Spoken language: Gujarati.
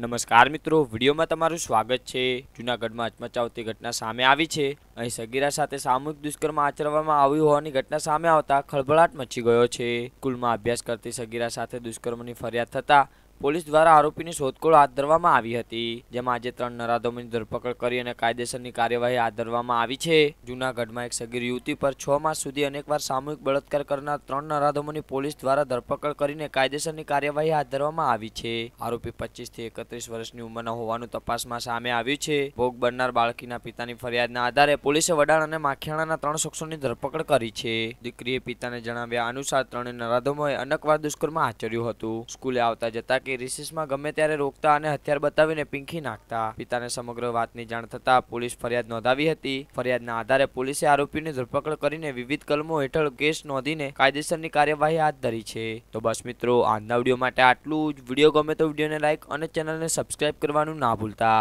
નમસ્કાર મિત્રો વિડીયોમાં તમારું સ્વાગત છે જૂનાગઢમાં અચમચાવતી ઘટના સામે આવી છે અહીં સગીરા સાથે સામૂહિક દુષ્કર્મ આચરવામાં આવ્યું હોવાની ઘટના સામે આવતા ખળભળાટ મચી ગયો છે સ્કૂલમાં અભ્યાસ કરતી સગીરા સાથે દુષ્કર્મની ફરિયાદ થતાં પોલીસ દ્વારા આરોપીની શોધખોળ હાથ ધરવામાં આવી હતી જેમાં આજે ત્રણ નરાધમોની ધરપકડ કરી અને કાયદેસરની કાર્યવાહી હાથ ધરવામાં આવી છે જૂનાગઢમાં એક સગીર યુવતી પર છ માસ સુધી અનેકવાર સામૂહિક બળાત્કાર કરનાર ત્રણ નરાધમોની પોલીસ દ્વારા ધરપકડ કરીને કાયદેસરની કાર્યવાહી હાથ ધરવામાં આવી છે આરોપી પચીસ થી એકત્રીસ વર્ષની ઉંમરના હોવાનું તપાસમાં સામે આવ્યું છે ભોગ બનનાર બાળકીના પિતાની ફરિયાદના આધારે પોલીસે વડાણ અને માખિયાણાના ત્રણ શખ્સોની ધરપકડ કરી છે દીકરીએ પિતાને જણાવ્યા અનુસાર ત્રણે નરાધમોએ અનેકવાર દુષ્કર્મ આચર્યું હતું સ્કૂલે આવતા જતા કે કે રિસેસમાં ગમે ત્યારે રોકતા અને હથિયાર બતાવીને પીંખી નાખતા પિતાને સમગ્ર વાતની જાણ થતા પોલીસ ફરિયાદ નોંધાવી હતી ફરિયાદના આધારે પોલીસે આરોપીની ધરપકડ કરીને વિવિધ કલમો હેઠળ કેસ નોંધીને કાયદેસરની કાર્યવાહી હાથ ધરી છે તો બસ મિત્રો આજના વિડીયો માટે આટલું જ વિડીયો ગમે તો વિડીયોને લાઇક અને ચેનલને સબસ્ક્રાઇબ કરવાનું ના ભૂલતા